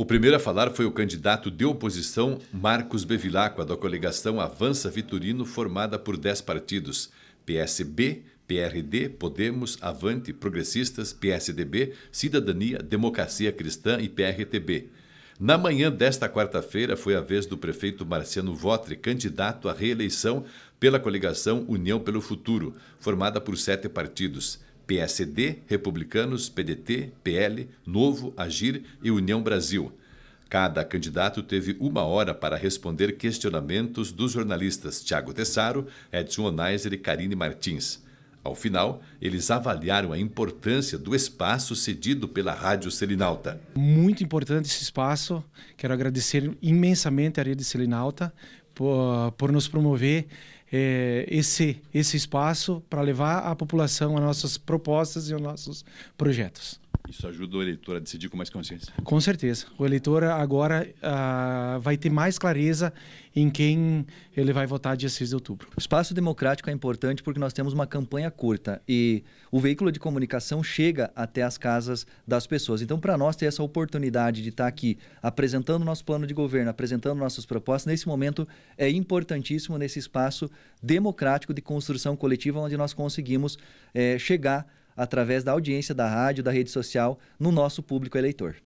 O primeiro a falar foi o candidato de oposição Marcos Bevilacqua, da coligação Avança Vitorino, formada por 10 partidos: PSB, PRD, Podemos, Avante, Progressistas, PSDB, Cidadania, Democracia Cristã e PRTB. Na manhã desta quarta-feira foi a vez do prefeito Marciano Votre, candidato à reeleição pela coligação União pelo Futuro, formada por sete partidos. PSD, Republicanos, PDT, PL, Novo, Agir e União Brasil. Cada candidato teve uma hora para responder questionamentos dos jornalistas Tiago Tessaro, Edson Onaiser e Karine Martins. Ao final, eles avaliaram a importância do espaço cedido pela Rádio Selinalta. Muito importante esse espaço. Quero agradecer imensamente à Rede Selinalta por, por nos promover é, esse, esse espaço para levar à população as nossas propostas e os nossos projetos. Isso ajuda o eleitor a decidir com mais consciência. Com certeza. O eleitor agora uh, vai ter mais clareza em quem ele vai votar dia 6 de outubro. O espaço democrático é importante porque nós temos uma campanha curta e o veículo de comunicação chega até as casas das pessoas. Então, para nós ter essa oportunidade de estar tá aqui apresentando nosso plano de governo, apresentando nossas propostas, nesse momento é importantíssimo nesse espaço democrático de construção coletiva onde nós conseguimos é, chegar através da audiência da rádio, da rede social, no nosso público eleitor.